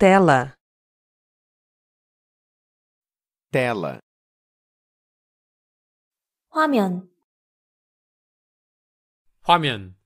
tela, tela, 화면, 화면